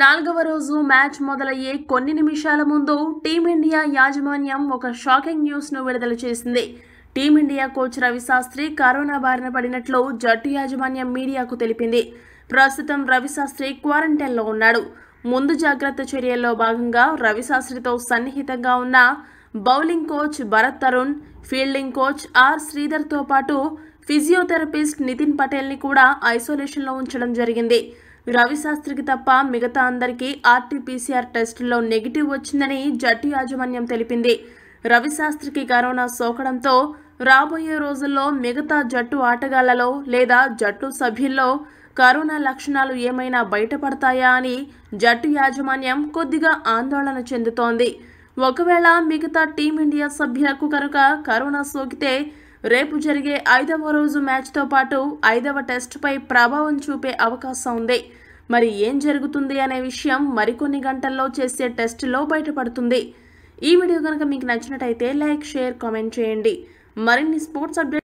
నాలుగవ రోజు మ్యాచ్ మొదలయ్యే కొన్ని నిమిషాల ముందు టీమిండియా యాజమాన్యం ఒక షాకింగ్ న్యూస్ను విడుదల చేసింది టీమిండియా కోచ్ రవిశాస్త్రి కరోనా బారిన పడినట్లు జట్టు యాజమాన్యం మీడియాకు తెలిపింది ప్రస్తుతం రవిశాస్త్రి క్వారంటైన్లో ఉన్నాడు ముందు జాగ్రత్త చర్యల్లో భాగంగా రవిశాస్త్రితో సన్నిహితంగా ఉన్న bowling coach Bharat Tarun fielding coach R శ్రీధర్తో పాటు ఫిజియోథెరపిస్ట్ నితిన్ పటేల్ని కూడా ఐసోలేషన్లో ఉంచడం జరిగింది రవిశాస్త్రికి తప్ప మిగతా అందరికీ ఆర్టీపీసీఆర్ టెస్టుల్లో నెగిటివ్ వచ్చిందని జట్టు యాజమాన్యం తెలిపింది రవిశాస్త్రికి కరోనా సోకడంతో రాబోయే రోజుల్లో మిగతా జట్టు ఆటగాళ్లలో లేదా జట్టు సభ్యుల్లో కరోనా లక్షణాలు ఏమైనా బయటపడతాయా అని జట్టు యాజమాన్యం కొద్దిగా ఆందోళన చెందుతోంది ఒకవేళ మిగతా టీమిండియా సభ్యులకు కనుక కరోనా సోకితే రేపు జరిగే ఐదవ రోజు మ్యాచ్తో పాటు ఐదవ టెస్టుపై ప్రభావం చూపే అవకాశం ఉంది మరి ఏం జరుగుతుంది అనే విషయం మరికొన్ని గంటల్లో చేసే టెస్టులో బయటపడుతుంది ఈ వీడియో కనుక మీకు నచ్చినట్టయితే లైక్ షేర్ కామెంట్ చేయండి మరిన్ని స్పోర్ట్స్ అప్డేట్